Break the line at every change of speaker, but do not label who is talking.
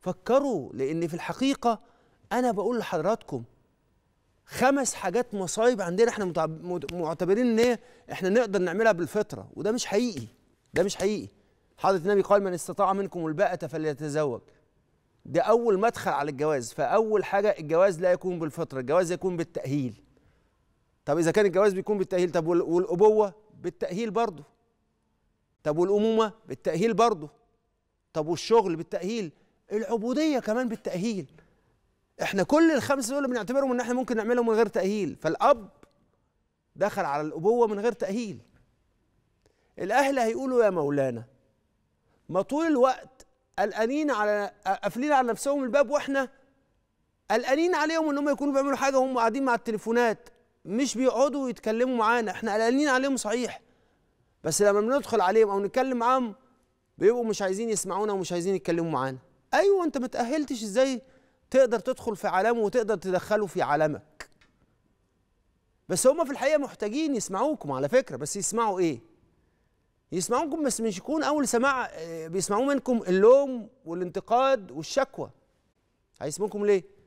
فكروا لان في الحقيقه انا بقول لحضراتكم خمس حاجات مصايب عندنا احنا معتبرين ان احنا نقدر نعملها بالفطره وده مش حقيقي ده مش حقيقي حضره النبي قال من استطاع منكم الباءة فليتزوج ده اول مدخل على الجواز فاول حاجه الجواز لا يكون بالفطره الجواز يكون بالتاهيل طب اذا كان الجواز بيكون بالتاهيل طب والابوه بالتاهيل برضه طب والامومه بالتاهيل برضه طب والشغل بالتاهيل العبودية كمان بالتأهيل احنا كل الخمس دول بنعتبرهم ان احنا ممكن نعملهم من غير تأهيل فالأب دخل على الأبوة من غير تأهيل الأهل هيقولوا يا مولانا ما طول الوقت قلقانين على قافلين على نفسهم الباب واحنا قلقانين عليهم ان هم يكونوا بيعملوا حاجه وهم قاعدين مع التليفونات مش بيقعدوا يتكلموا معانا احنا قلقانين عليهم صحيح بس لما بندخل عليهم او نتكلم معاهم بيبقوا مش عايزين يسمعونا ومش عايزين يتكلموا معانا ايوه انت ما تاهلتش ازاي تقدر تدخل في عالمه وتقدر تدخله في عالمك بس هما في الحقيقه محتاجين يسمعوكم على فكره بس يسمعوا ايه يسمعوكم بس مش يكون اول سماع آه، بيسمعوه منكم اللوم والانتقاد والشكوى هيسمعوكم ليه